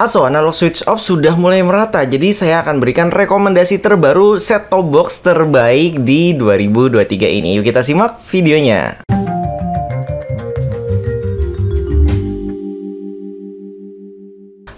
ASO analog switch off sudah mulai merata, jadi saya akan berikan rekomendasi terbaru set top box terbaik di 2023 ini. Yuk kita simak videonya.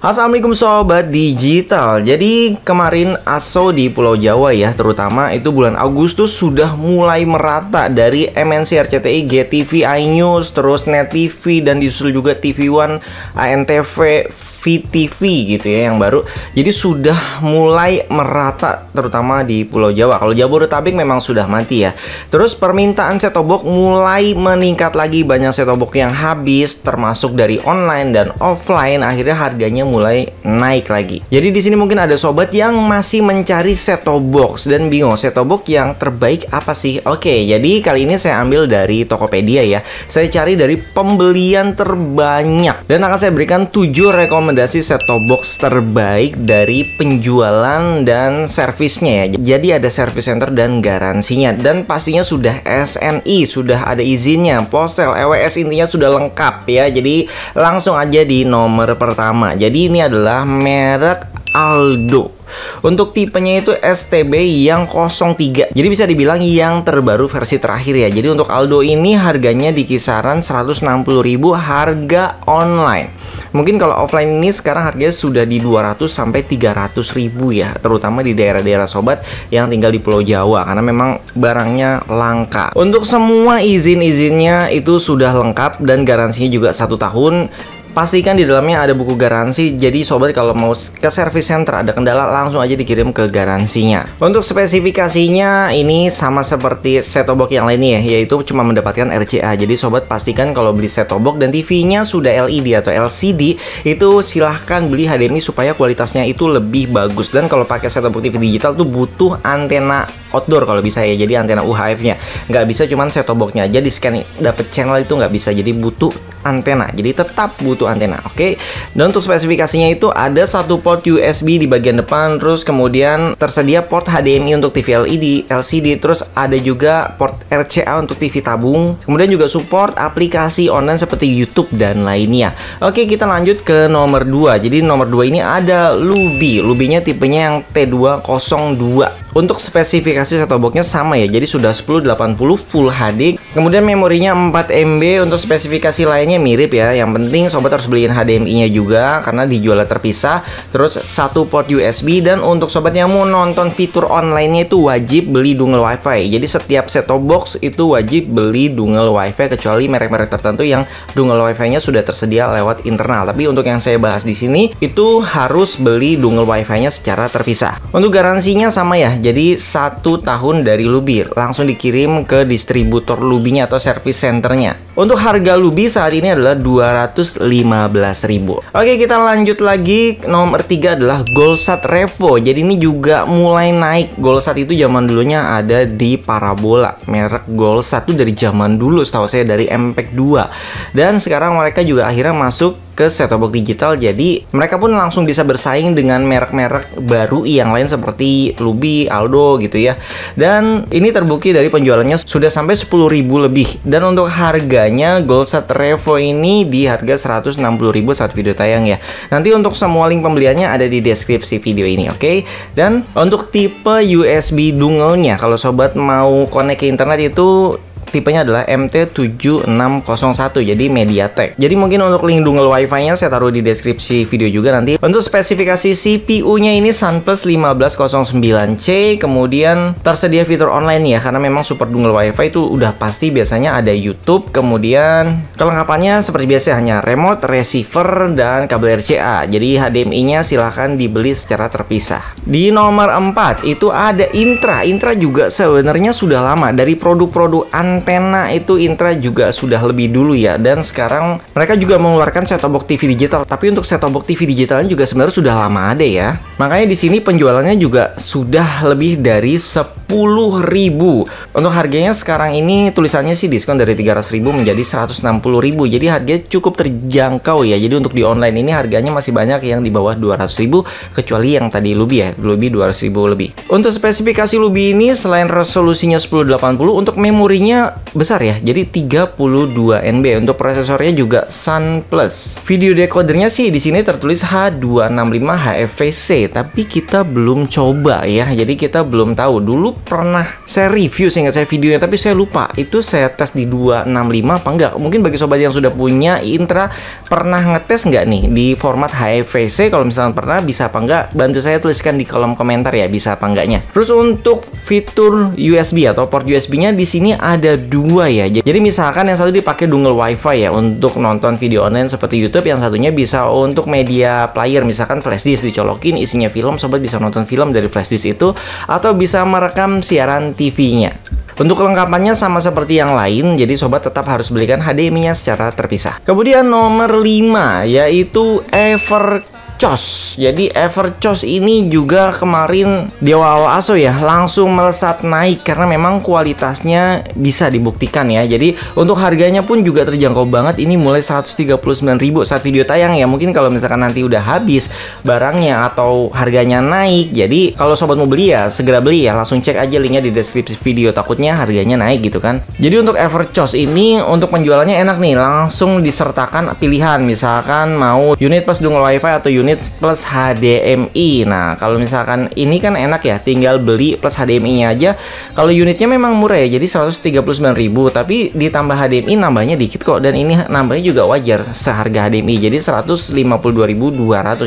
Assalamualaikum sobat digital. Jadi kemarin ASO di Pulau Jawa ya, terutama itu bulan Agustus sudah mulai merata dari MNC RCTI, GTV, iNews, terus Net dan disusul juga TV One, ANTV, VTV gitu ya yang baru. Jadi sudah mulai merata terutama di Pulau Jawa. Kalau Jabodetabek memang sudah mati ya. Terus permintaan setobok mulai meningkat lagi banyak setobok yang habis termasuk dari online dan offline akhirnya harganya mulai naik lagi. Jadi di sini mungkin ada sobat yang masih mencari setobok dan bingung setobok yang terbaik apa sih? Oke, jadi kali ini saya ambil dari Tokopedia ya. Saya cari dari pembelian terbanyak dan akan saya berikan tujuh rekomendasi rekomendasi set top box terbaik dari penjualan dan servisnya ya. Jadi ada service center dan garansinya dan pastinya sudah SNI, sudah ada izinnya, Posel, EWS intinya sudah lengkap ya. Jadi langsung aja di nomor pertama. Jadi ini adalah merek Aldo. Untuk tipenya itu STB yang 03. Jadi bisa dibilang yang terbaru versi terakhir ya. Jadi untuk Aldo ini harganya di kisaran 160.000 harga online. Mungkin kalau offline ini sekarang harganya sudah di 200 sampai 300 ribu ya, terutama di daerah-daerah sobat yang tinggal di Pulau Jawa karena memang barangnya langka. Untuk semua izin-izinnya itu sudah lengkap dan garansinya juga satu tahun Pastikan di dalamnya ada buku garansi, jadi sobat kalau mau ke service center ada kendala langsung aja dikirim ke garansinya. Untuk spesifikasinya ini sama seperti set box yang lainnya ya, yaitu cuma mendapatkan RCA. Jadi sobat pastikan kalau beli set box dan TV-nya sudah LED atau LCD, itu silahkan beli HDMI supaya kualitasnya itu lebih bagus. Dan kalau pakai set-top box TV digital tuh butuh antena outdoor kalau bisa ya, jadi antena UHF-nya. Nggak bisa cuman set-top box aja di scan dapet channel itu nggak bisa, jadi butuh antena. Jadi tetap butuh antena, oke? Okay? Dan untuk spesifikasinya itu ada satu port USB di bagian depan, terus kemudian tersedia port HDMI untuk TV LED, LCD, terus ada juga port RCA untuk TV tabung. Kemudian juga support aplikasi online seperti YouTube dan lainnya. Oke, okay, kita lanjut ke nomor dua. Jadi nomor dua ini ada Lubi. Lubinya tipenya yang T202 untuk spesifikasi set boxnya sama ya, jadi sudah 1080 Full HD. Kemudian memorinya 4 MB, untuk spesifikasi lainnya mirip ya. Yang penting sobat harus beliin HDMI-nya juga, karena dijualnya terpisah. Terus satu port USB, dan untuk sobat yang mau nonton fitur online-nya itu wajib beli dongle WiFi. Jadi setiap set top box itu wajib beli dongle WiFi, kecuali merek-merek tertentu yang dongle WiFi-nya sudah tersedia lewat internal. Tapi untuk yang saya bahas di sini, itu harus beli dongle WiFi-nya secara terpisah. Untuk garansinya sama ya, jadi satu tahun dari Lubi langsung dikirim ke distributor Lubinya atau service centernya. Untuk harga Lubi saat ini adalah 215.000. Oke, kita lanjut lagi. Nomor tiga adalah Golsat Revo. Jadi ini juga mulai naik. Golsat itu zaman dulunya ada di Parabola. Merek Golsat itu dari zaman dulu setahu saya dari MPEG 2. Dan sekarang mereka juga akhirnya masuk ke set box digital jadi mereka pun langsung bisa bersaing dengan merek-merek baru yang lain seperti Lubi, Aldo gitu ya. Dan ini terbukti dari penjualannya sudah sampai 10.000 lebih dan untuk harganya Gold Set Revo ini di harga 160.000 saat video tayang ya. Nanti untuk semua link pembeliannya ada di deskripsi video ini, oke? Okay? Dan untuk tipe USB nya kalau sobat mau connect ke internet itu tipenya adalah MT7601 jadi MediaTek. Jadi mungkin untuk link dongle wifi-nya saya taruh di deskripsi video juga nanti. Untuk spesifikasi CPU-nya ini SunPlus 1509C, kemudian tersedia fitur online ya karena memang super dongle wifi itu udah pasti biasanya ada YouTube, kemudian kelengkapannya seperti biasa hanya remote, receiver dan kabel RCA. Jadi HDMI-nya silahkan dibeli secara terpisah. Di nomor 4 itu ada Intra. Intra juga sebenarnya sudah lama dari produk-produk anti pena itu Intra juga sudah lebih dulu ya dan sekarang mereka juga mengeluarkan set box TV digital tapi untuk set box TV digitalnya juga sebenarnya sudah lama ada ya makanya di sini penjualannya juga sudah lebih dari 10 ribu Untuk harganya sekarang ini tulisannya sih diskon dari 300 ribu menjadi 160 ribu Jadi harganya cukup terjangkau ya Jadi untuk di online ini harganya masih banyak yang di bawah 200 ribu Kecuali yang tadi Lubi ya, Lubi 200 ribu lebih Untuk spesifikasi Lubi ini selain resolusinya 1080 Untuk memorinya besar ya, jadi 32 MB Untuk prosesornya juga Sun Plus Video decodernya sih di sini tertulis H265 HFVC Tapi kita belum coba ya, jadi kita belum tahu Dulu pernah saya review sehingga saya videonya tapi saya lupa itu saya tes di 265 apa enggak mungkin bagi sobat yang sudah punya Intra pernah ngetes nggak nih di format HFVC kalau misalnya pernah bisa apa enggak bantu saya tuliskan di kolom komentar ya bisa apa enggaknya terus untuk fitur USB atau port USB nya di sini ada dua ya jadi misalkan yang satu dipakai dongle wifi ya untuk nonton video online seperti YouTube yang satunya bisa untuk media player misalkan flashdisk dicolokin isinya film sobat bisa nonton film dari flashdisk itu atau bisa merekam jam siaran TV-nya. Untuk kelengkapannya sama seperti yang lain, jadi sobat tetap harus belikan HDMI-nya secara terpisah. Kemudian nomor 5 yaitu Ever jadi Everchos ini juga kemarin di awal-awal aso ya langsung melesat naik karena memang kualitasnya bisa dibuktikan ya. Jadi untuk harganya pun juga terjangkau banget. Ini mulai 139.000 saat video tayang ya. Mungkin kalau misalkan nanti udah habis barangnya atau harganya naik. Jadi kalau sobat mau beli ya segera beli ya. Langsung cek aja linknya di deskripsi video. Takutnya harganya naik gitu kan. Jadi untuk Everchos ini untuk penjualannya enak nih. Langsung disertakan pilihan misalkan mau unit plus dongle wifi atau unit unit plus HDMI. Nah, kalau misalkan ini kan enak ya, tinggal beli plus HDMI-nya aja. Kalau unitnya memang murah ya, jadi 139.000, tapi ditambah HDMI nambahnya dikit kok dan ini nambahnya juga wajar seharga HDMI. Jadi 152.200.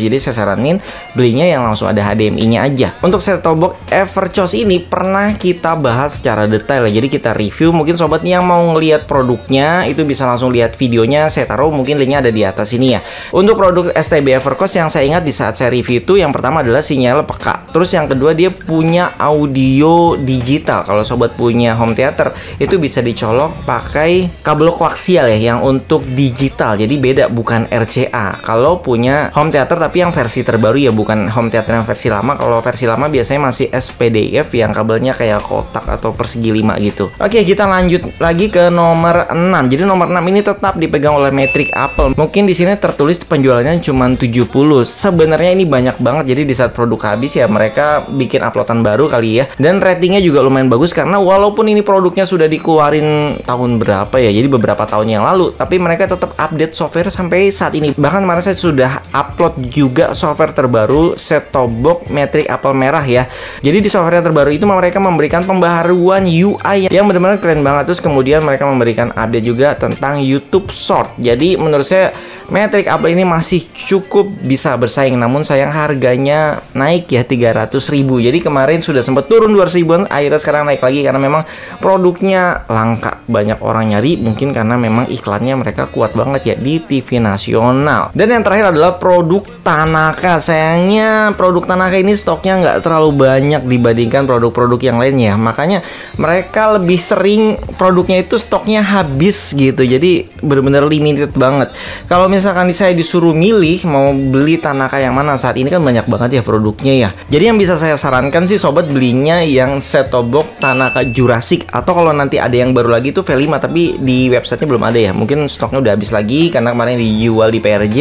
Jadi saya saranin belinya yang langsung ada HDMI-nya aja. Untuk set top box Everchoice ini pernah kita bahas secara detail ya, Jadi kita review mungkin sobat yang mau ngelihat produknya itu bisa langsung lihat videonya. Saya taruh mungkin linknya ada di atas ini ya. Untuk produk STB Evercost yang saya ingat di saat saya review itu yang pertama adalah sinyal peka. Terus yang kedua dia punya audio digital. Kalau sobat punya home theater itu bisa dicolok pakai kabel koaksial ya yang untuk digital. Jadi beda bukan RCA. Kalau punya home theater tapi yang versi terbaru ya bukan home theater yang versi lama. Kalau versi lama biasanya masih SPDF yang kabelnya kayak kotak atau persegi lima gitu. Oke, kita lanjut lagi ke nomor 6. Jadi nomor 6 ini tetap dipegang oleh metrik Apple. Mungkin di sini tertulis penjualannya cuma 70 dulu. Sebenarnya ini banyak banget. Jadi di saat produk habis ya mereka bikin uploadan baru kali ya. Dan ratingnya juga lumayan bagus karena walaupun ini produknya sudah dikeluarin tahun berapa ya. Jadi beberapa tahun yang lalu, tapi mereka tetap update software sampai saat ini. Bahkan kemarin saya sudah upload juga software terbaru set-top box metric Apple merah ya. Jadi di software yang terbaru itu mereka memberikan pembaharuan UI yang benar-benar keren banget. Terus kemudian mereka memberikan update juga tentang YouTube Short. Jadi menurut saya Matrix Apple ini masih cukup bisa bersaing namun sayang harganya naik ya 300 ribu jadi kemarin sudah sempat turun 200 ribuan akhirnya sekarang naik lagi karena memang produknya langka banyak orang nyari mungkin karena memang iklannya mereka kuat banget ya di TV nasional dan yang terakhir adalah produk Tanaka sayangnya produk Tanaka ini stoknya nggak terlalu banyak dibandingkan produk-produk yang lainnya makanya mereka lebih sering produknya itu stoknya habis gitu jadi bener-bener limited banget kalau misalkan saya disuruh milih mau beli Tanaka yang mana saat ini kan banyak banget ya produknya ya. Jadi yang bisa saya sarankan sih sobat belinya yang setobok Tanaka Jurassic atau kalau nanti ada yang baru lagi tuh V5 tapi di websitenya belum ada ya. Mungkin stoknya udah habis lagi karena kemarin dijual di PRJ.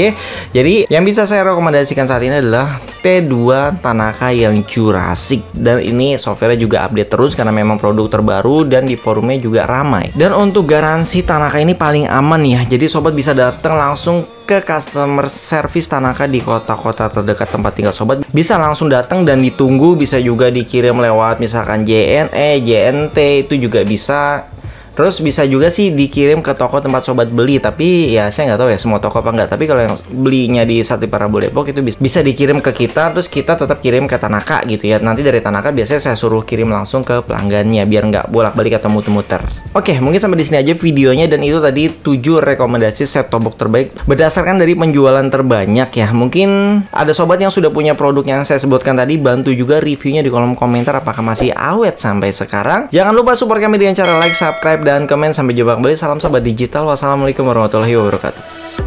Jadi yang bisa saya rekomendasikan saat ini adalah T2 Tanaka yang Jurassic dan ini softwarenya juga update terus karena memang produk terbaru dan di forumnya juga ramai dan untuk garansi Tanaka ini paling aman ya jadi sobat bisa datang langsung ke customer service Tanaka di kota-kota terdekat tempat tinggal sobat bisa langsung datang dan ditunggu bisa juga dikirim lewat misalkan JNE, JNT itu juga bisa Terus bisa juga sih dikirim ke toko tempat sobat beli, tapi ya saya nggak tahu ya semua toko apa nggak. Tapi kalau yang belinya di Sate Parabol Depok itu bisa, bisa dikirim ke kita, terus kita tetap kirim ke Tanaka gitu ya. Nanti dari Tanaka biasanya saya suruh kirim langsung ke pelanggannya biar nggak bolak-balik atau muter-muter. Oke, mungkin sampai di sini aja videonya dan itu tadi 7 rekomendasi set top box terbaik berdasarkan dari penjualan terbanyak ya. Mungkin ada sobat yang sudah punya produk yang saya sebutkan tadi, bantu juga reviewnya di kolom komentar apakah masih awet sampai sekarang. Jangan lupa support kami dengan cara like, subscribe, dan komen. Sampai jumpa kembali. Salam sahabat digital. Wassalamualaikum warahmatullahi wabarakatuh.